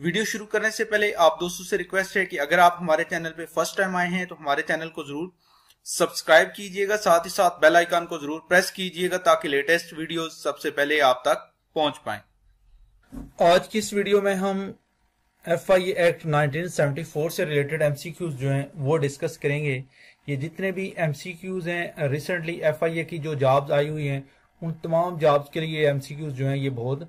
Video शुरू करने से पहले आप दोस्तों से रिक्वेस्ट है कि अगर आप हमारे चैनल पे फर्स्ट टाइम आए हैं तो हमारे चैनल को जरूर सब्सक्राइब कीजिएगा साथ ही साथ बेल आइकन को जरूर प्रेस कीजिएगा ताकि लेटेस्ट वीडियो सबसे पहले आप तक पहुंच पाए आज की इस वीडियो में हम एफ आई एक्ट 1974 से रिलेटेड एमसीक्यूज जो हैं वो डिस्कस करेंगे ये जितने भी एमसीक्यूज हैं रिसेंटली एफ आई ए की जो जॉब्स आई हुई हैं उन तमाम जॉब्स के लिए एमसीक्यूज जो हैं ये बहुत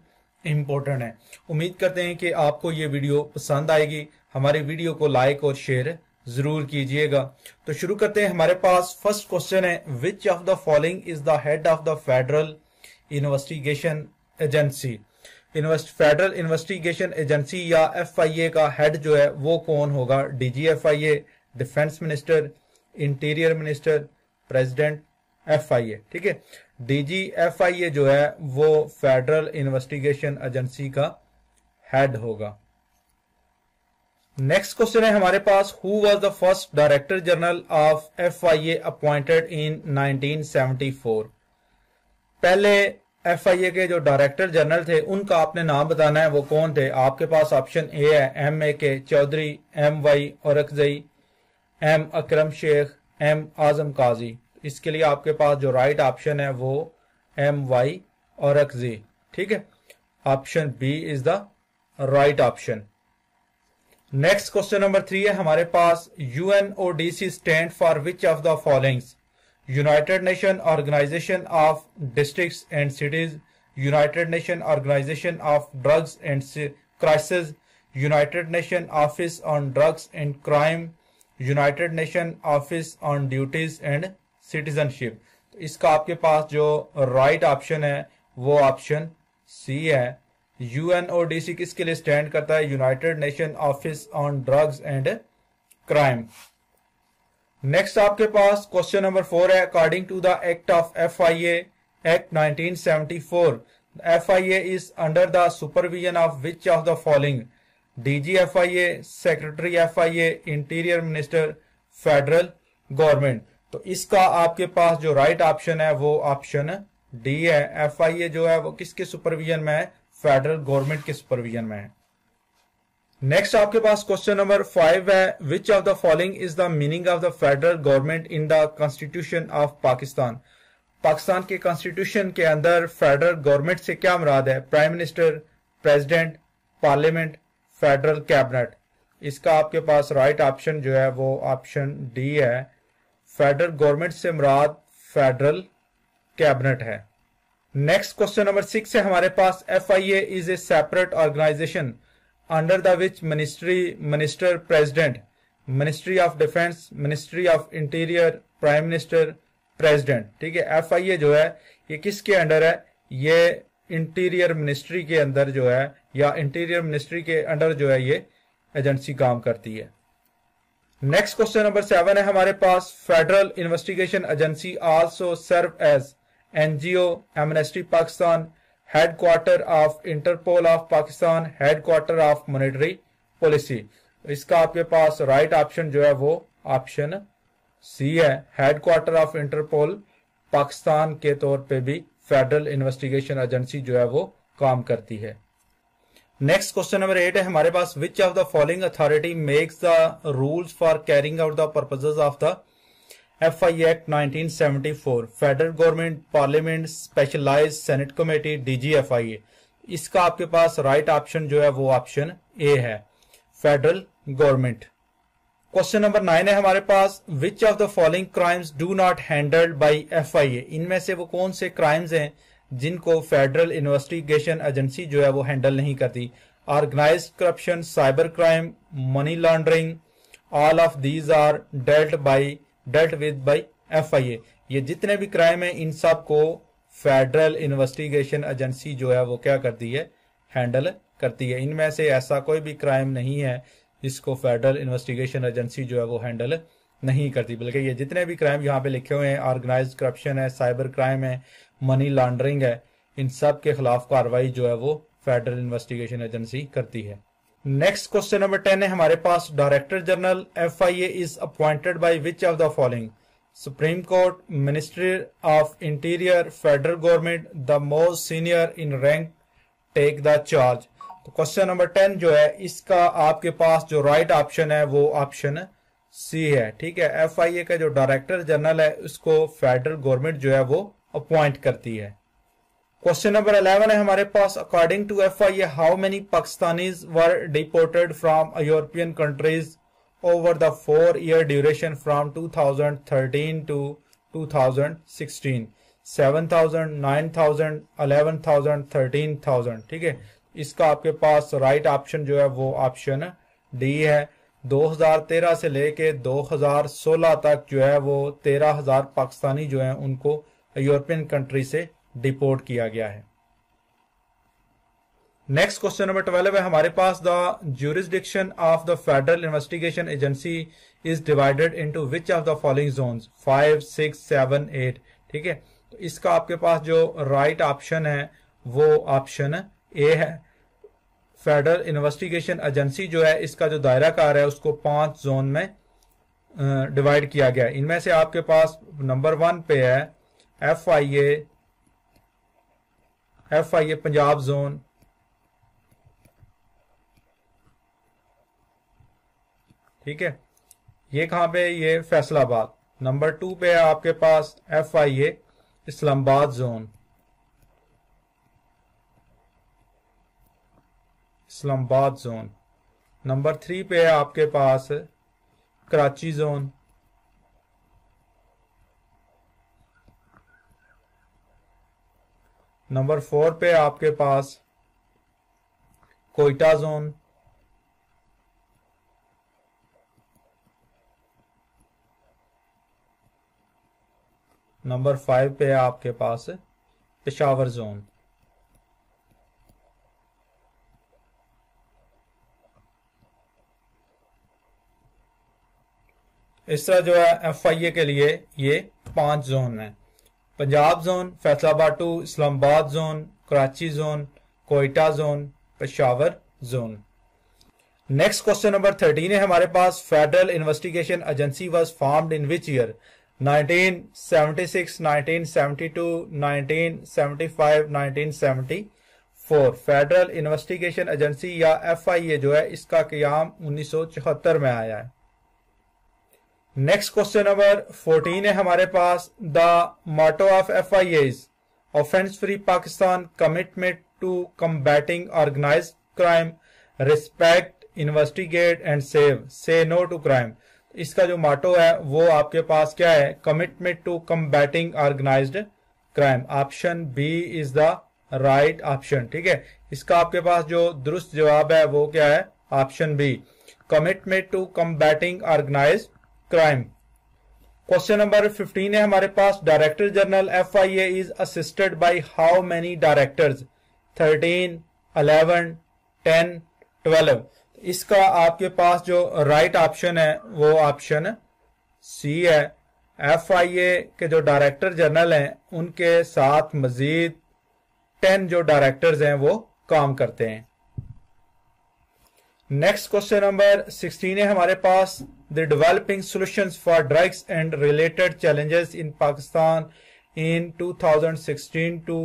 इम्पोर्टेंट है उम्मीद करते हैं कि आपको ये वीडियो पसंद आएगी हमारे वीडियो को लाइक और शेयर जरूर कीजिएगा तो शुरू करते हैं हमारे पास फर्स्ट क्वेश्चन है which of the following is the head of the federal investigation agency invest federal investigation agency या एफआईए का हेड जो है वो कौन होगा DG FIA defence minister interior minister president F I A ठीक है डीजी एफ आई ए जो है वो फेडरल इन्वेस्टिगेशन एजेंसी का हेड होगा नेक्स्ट क्वेश्चन है हमारे पास who was the first director general of F I A appointed इन 1974 पहले एफ आई ए के जो डायरेक्टर जनरल थे उनका आपने नाम बताना है वो कौन थे आपके पास ऑप्शन ए है M A K Chaudhry M Y Orakzai M Akram Sheikh M Azam Qazi इसके लिए आपके पास जो राइट ऑप्शन है वो एम वाई और एक्स जी ठीक है option B is the right option next question number three है हमारे पास U N O D C stand for which of the followings United Nation organization of district and cities United Nation organization of drugs and crisis United Nation office on drugs and crime United Nation office on duties and citizenship तो इसका आपके पास जो right right option है वो option C है U N O D C किसके लिए स्टैंड करता है United Nation office on drugs and crime next आपके पास क्वेश्चन नंबर फोर है according to the act of F I A act 1974 supervision of which of the following DG F I A secretary F I A interior minister federal government तो इसका आपके पास जो right right option है वो option D है F I A जो है वो किसके सुपरविजन में है फेडरल गवर्नमेंट के सुपरविजन में है नेक्स्ट आपके पास क्वेश्चन नंबर फाइव है which of the following is the meaning of the federal government in the constitution of Pakistan Pakistan के कॉन्स्टिट्यूशन के अंदर फेडरल गवर्नमेंट से क्या मुराद है prime minister president parliament federal cabinet इसका आपके पास राइट right ऑप्शन जो है वो ऑप्शन डी है फेडरल गवर्नमेंट से मुराद फेडरल कैबिनेट है नेक्स्ट क्वेश्चन नंबर सिक्स है हमारे पास F I A is a separate organization under the which ministry minister president ministry of defence ministry of interior prime minister president ठीक है F I A जो है ये किसके अंडर है ये इंटीरियर मिनिस्ट्री के अंदर जो है या इंटीरियर मिनिस्ट्री के अंडर जो है ये एजेंसी काम करती है नेक्स्ट क्वेश्चन नंबर सेवन है हमारे पास federal investigation agency also serve as NGO Amnesty Pakistan headquarter of Interpol of Pakistan headquarter of monetary policy इसका आपके पास राइट right ऑप्शन जो है वो ऑप्शन सी है हेडक्वार्टर ऑफ इंटरपोल पाकिस्तान के तौर पे भी फेडरल इन्वेस्टिगेशन एजेंसी जो है वो काम करती है नेक्स्ट क्वेश्चन नंबर एट है हमारे पास which of the following authority makes the rules for carrying out the purposes of the F I act nineteen four federal government parliament specialize senate committee DG FIA इसका आपके पास right right option जो है वो option A है federal government question number nine है हमारे पास which of the following crimes do not handled by I A इनमें से वो कौन से क्राइम्स हैं जिनको फेडरल इन्वेस्टिगेशन एजेंसी जो है वो हैंडल नहीं करती organize corruption cyber crime money laundering all of these are dealt by dealt with by F I A ये जितने भी क्राइम है इन सब को फेडरल इन्वेस्टिगेशन एजेंसी जो है वो क्या करती है हैंडल करती है इनमें से ऐसा कोई भी क्राइम नहीं है जिसको फेडरल इन्वेस्टिगेशन एजेंसी जो है वो हैंडल नहीं करती बल्कि ये जितने भी क्राइम यहाँ पे लिखे हुए हैं ऑर्गेनाइज करप्शन है साइबर क्राइम है मनी लॉन्ड्रिंग है इन सब के खिलाफ कार्रवाई जो है वो फेडरल इन्वेस्टिगेशन एजेंसी करती है नेक्स्ट क्वेश्चन नंबर टेन है हमारे पास director general F I A is appointed by which of the following supreme court ministry of interior federal government the most senior in rank take the charge तो question number ten जो है इसका आपके पास जो राइट right ऑप्शन है वो option C है ठीक है एफ आई ए का जो डायरेक्टर जनरल है उसको फेडरल गवर्नमेंट जो है वो अपॉइंट करती है क्वेश्चन नंबर 11 है हमारे पास according to F I how many Pakistanis were deported from European countries over the four year duration from 2013 to 2016 7000 9000 11000 13000 ठीक है इसका आपके पास राइट right ऑप्शन जो है वो ऑप्शन डी है 2013 से लेके 2016 तक जो है वो 13000 पाकिस्तानी जो है उनको यूरोपियन कंट्री से डिपोर्ट किया गया है नेक्स्ट क्वेश्चन नंबर ट्वेल्व है हमारे पास the jurisdiction of the federal investigation agency is divided into which of the following zones five six seven eight ठीक है तो इसका आपके पास जो राइट right ऑप्शन है वो ऑप्शन ए है फेडरल इन्वेस्टिगेशन एजेंसी जो है इसका जो दायरा कार है उसको पांच जोन में डिवाइड किया गया इनमें से आपके पास नंबर वन पे है F I A F I A Punjab zone ठीक है ये कहां पे ये फैसलाबाद नंबर टू पे है आपके पास F I A Islamabad zone Islamabad zone number three पे है आपके पास कराची जोन नंबर फोर पे आपके पास कोयटा जोन नंबर फाइव पे आपके पास पेशावर जोन इस तरह जो है एफ आई ए के लिए ये पांच जोन है Punjab zone Faisalabad two Islamabad zone Karachi zone Quetta zone Peshawar zone next question number thirteen है हमारे पास federal investigation agency was formed in which year 1976, 1972, 1975, 1974 federal investigation agency या एफआईए जो है इसका क्याम 1974 में आया है नेक्स्ट क्वेश्चन नंबर 14 है हमारे पास the motto of F I as offence free Pakistan commitment to combating organize crime respect investigate and save say no to crime इसका जो माटो है वो आपके पास क्या है commitment to combating organize crime option B is the right option ठीक है इसका आपके पास जो दुरुस्त जवाब है वो क्या है option B commitment to combating organize crime question number 15 है हमारे पास director general F I A is assisted by how many directors 13, 11, 10, 12. इसका आपके पास जो राइट right ऑप्शन है वो ऑप्शन सी है एफ आई ए के जो डायरेक्टर जनरल हैं उनके साथ मजीद टेन जो डायरेक्टर्स हैं वो काम करते हैं नेक्स्ट क्वेश्चन नंबर सिक्सटीन है हमारे पास the developing solutions for drugs and related challenges in Pakistan in 2016 to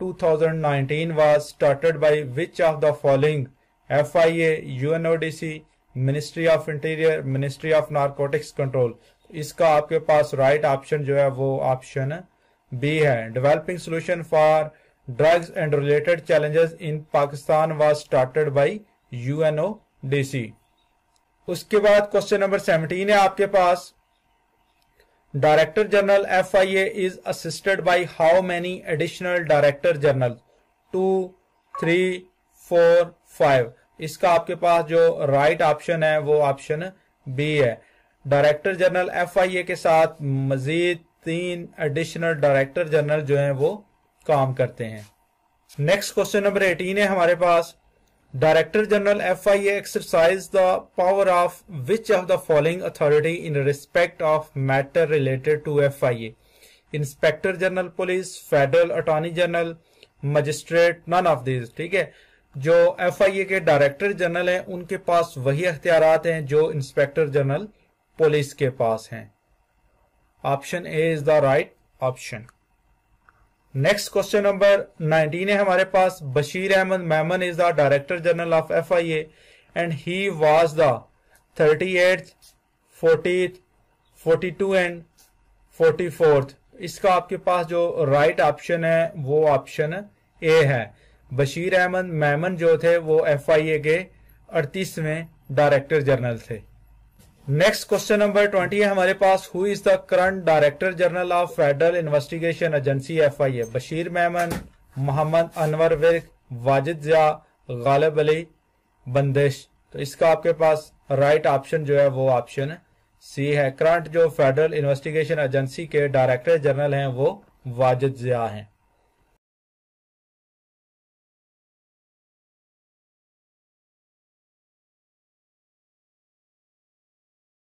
2019 was started by which of the following FIA, UNODC, Ministry of Interior, Ministry of Narcotics Control. Iska aapke paas right option jo hai wo option B Developing solution for drugs and related challenges in Pakistan was started by UNO, DC. उसके बाद question number seventeen है आपके पास director general F I A is assisted by how many additional director general two three four five इसका आपके पास जो right right option है वो ऑप्शन बी है director general F I A के साथ मजीद तीन एडिशनल डायरेक्टर जनरल जो हैं वो काम करते हैं नेक्स्ट क्वेश्चन नंबर एटीन है हमारे पास director general F I A exercise the power of which of the following authority in respect of matter related to F I A inspector general police federal attorney general magistrate none of this ठीक है जो F I A के director general है उनके पास वही अख्तियार हैं जो इंस्पेक्टर जनरल पुलिस के पास हैं option A is the right option next question number 19 है हमारे पास Bashir Ahmed Memon is the director general of F I and he was the thirty eight forty forty two and forty fourth इसका आपके पास जो राइट right ऑप्शन है वो option A है बशीर अहमद मैमन जो थे वो एफ आई ए के अड़तीसवें डायरेक्टर जनरल थे नेक्स्ट क्वेश्चन नंबर ट्वेंटी है हमारे पास who is the current director general of federal investigation agency F I A Bashir Memon Mohammad Anwar Virk Wajid Zia Ghalib Ali Bandesh तो इसका आपके पास राइट right ऑप्शन जो है वो ऑप्शन सी है करंट जो फेडरल इन्वेस्टिगेशन एजेंसी के डायरेक्टर जनरल हैं वो वाजिद जिया हैं